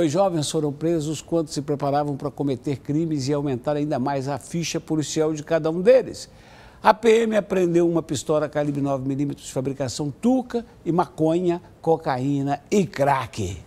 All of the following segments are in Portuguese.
Dois jovens foram presos quando se preparavam para cometer crimes e aumentar ainda mais a ficha policial de cada um deles. A PM apreendeu uma pistola calibre 9mm de fabricação turca e maconha, cocaína e crack.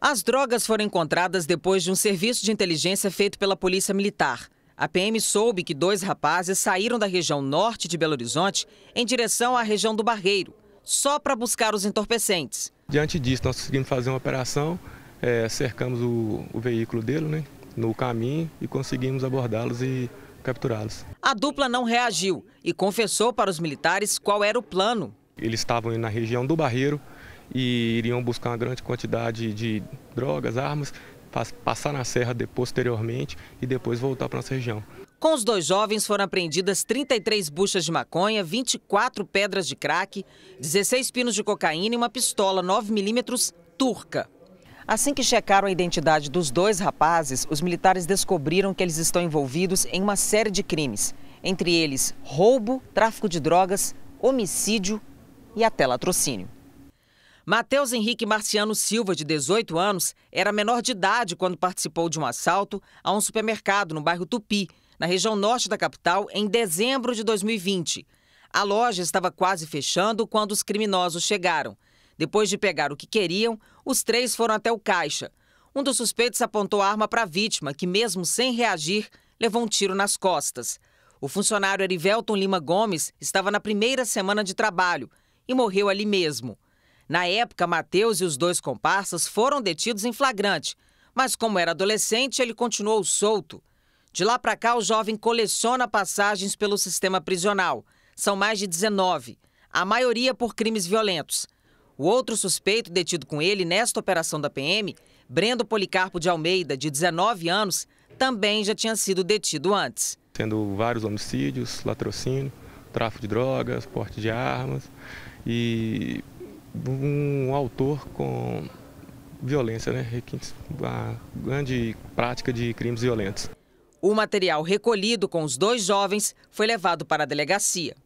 As drogas foram encontradas depois de um serviço de inteligência feito pela Polícia Militar. A PM soube que dois rapazes saíram da região norte de Belo Horizonte em direção à região do Barreiro, só para buscar os entorpecentes. Diante disso, nós conseguimos fazer uma operação é, cercamos o, o veículo dele né, no caminho e conseguimos abordá-los e capturá-los. A dupla não reagiu e confessou para os militares qual era o plano. Eles estavam na região do Barreiro e iriam buscar uma grande quantidade de drogas, armas, passar na serra de, posteriormente e depois voltar para nossa região. Com os dois jovens foram apreendidas 33 buchas de maconha, 24 pedras de crack, 16 pinos de cocaína e uma pistola 9mm turca. Assim que checaram a identidade dos dois rapazes, os militares descobriram que eles estão envolvidos em uma série de crimes, entre eles roubo, tráfico de drogas, homicídio e até latrocínio. Matheus Henrique Marciano Silva, de 18 anos, era menor de idade quando participou de um assalto a um supermercado no bairro Tupi, na região norte da capital, em dezembro de 2020. A loja estava quase fechando quando os criminosos chegaram. Depois de pegar o que queriam, os três foram até o caixa. Um dos suspeitos apontou a arma para a vítima, que, mesmo sem reagir, levou um tiro nas costas. O funcionário Erivelton Lima Gomes estava na primeira semana de trabalho e morreu ali mesmo. Na época, Matheus e os dois comparsas foram detidos em flagrante, mas como era adolescente, ele continuou solto. De lá para cá, o jovem coleciona passagens pelo sistema prisional. São mais de 19, a maioria por crimes violentos. O outro suspeito detido com ele nesta operação da PM, Brendo Policarpo de Almeida, de 19 anos, também já tinha sido detido antes. Tendo vários homicídios, latrocínio, tráfico de drogas, porte de armas e um autor com violência, né? A grande prática de crimes violentos. O material recolhido com os dois jovens foi levado para a delegacia.